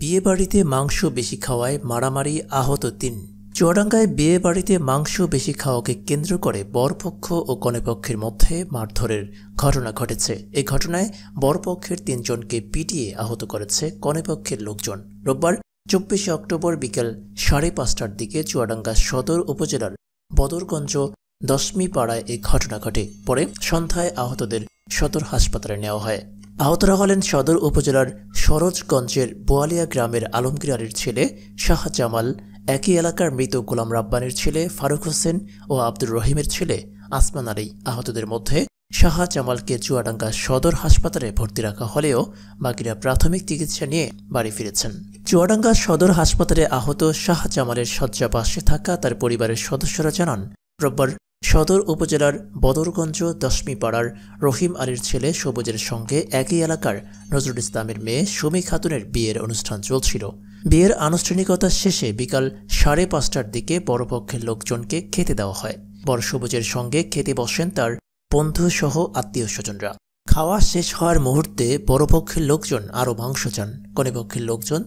বিয়েবাড়িতে মাংস বেশি খাওয়ায় মারামারি আহত তিন চুয়াডাঙ্গায় বিয়ে বাড়িতে মাংস বেশি খাওয়াকে কেন্দ্র করে বরপক্ষ ও কনেপক্ষের মধ্যে মারধরের ঘটনা ঘটেছে এ ঘটনায় বরপক্ষের তিনজনকে পিটিয়ে আহত করেছে কনেপক্ষের লোকজন রোববার চব্বিশে অক্টোবর বিকেল সাড়ে পাঁচটার দিকে চুয়াডাঙ্গা সদর উপজেলার বদরগঞ্জ দশমীপাড়ায় এই ঘটনা ঘটে পরে সন্ধ্যায় আহতদের সদর হাসপাতালে নেওয়া হয় আহতরা হলেন সদর উপজেলার সরোজগঞ্জের বোয়ালিয়া গ্রামের আলমগীর আলীর ছেলে শাহ জামাল একই এলাকার মৃত গোলাম রাব্বানের ছেলে ফারুক হোসেন ও আব্দুর রহিমের ছেলে আসমান আলী আহতদের মধ্যে শাহ জামালকে চুয়াডাঙ্গা সদর হাসপাতালে ভর্তি রাখা হলেও বাকিরা প্রাথমিক চিকিৎসা নিয়ে বাড়ি ফিরেছেন চুয়াডাঙ্গা সদর হাসপাতালে আহত শাহ জামালের শয্যা পাশে থাকা তার পরিবারের সদস্যরা জানান রোববার সদর উপজেলার বদরগঞ্জ দশমীপাড়ার রহিম আলীর ছেলে সবুজের সঙ্গে একই এলাকার নজরুল ইসলামের মেয়ে সুমি খাতুনের বিয়ের অনুষ্ঠান চলছিল বিয়ের আনুষ্ঠানিকতা শেষে বিকাল সাড়ে পাঁচটার দিকে বড়পক্ষের লোকজনকে খেতে দেওয়া হয় বর সবুজের সঙ্গে খেতে বসেন তার বন্ধুসহ আত্মীয় স্বজনরা খাওয়া শেষ হওয়ার মুহূর্তে বড়পক্ষের লোকজন আরও মাংস চান কনেপক্ষের লোকজন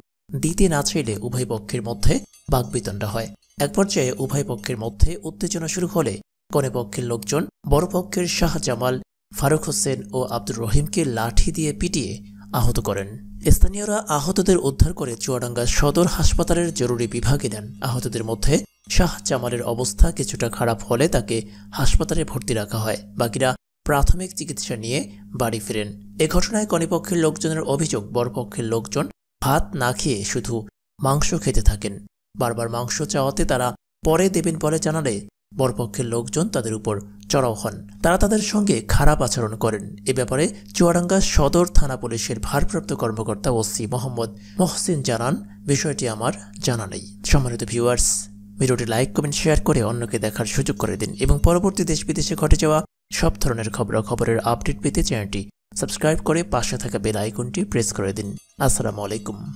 দিতে না চাইলে উভয় পক্ষের মধ্যে বাগবিতণ্ডা হয় এক পর্যায়ে উভয় পক্ষের মধ্যে উত্তেজনা শুরু হলে কনেপক্ষের লোকজন বড়পক্ষের জামাল ফারুক হোসেন ও আব্দুর রহিমকে লাঠি দিয়ে পিটিয়ে আহত করেন স্থানীয়রা আহতদের উদ্ধার করে চুয়াডাঙ্গা সদর হাসপাতালের জরুরি বিভাগে দেন আহতদের মধ্যে শাহ জামালের অবস্থা কিছুটা খারাপ হলে তাকে হাসপাতালে ভর্তি রাখা হয় বাকিরা প্রাথমিক চিকিৎসা নিয়ে বাড়ি ফেরেন এ ঘটনায় কনিপক্ষের লোকজনের অভিযোগ বরপক্ষের লোকজন ভাত না খেয়ে শুধু মাংস খেতে থাকেন বারবার মাংস চাওয়াতে তারা পরে দেবেন পরে জানালে বরপক্ষের লোকজন তাদের উপর চড়াও হন তারা তাদের সঙ্গে খারাপ আচরণ করেন এ ব্যাপারে চুয়াডাঙ্গা সদর থানা পুলিশের ভারপ্রাপ্ত কর্মকর্তা ওসি মোহাম্মদ মহসিন জানান বিষয়টি আমার জানা নেই সম্মানিত ভিউয়ার্স ভিডিওটি লাইক কমেন্ট শেয়ার করে অন্যকে দেখার সুযোগ করে দিন এবং পরবর্তী দেশ বিদেশে ঘটে যাওয়া সব ধরনের খবরাখবরের আপডেট পেতে চ্যানেলটি সাবস্ক্রাইব করে পাশে থাকা বেল আইকনটি প্রেস করে দিন আসসালামু আলাইকুম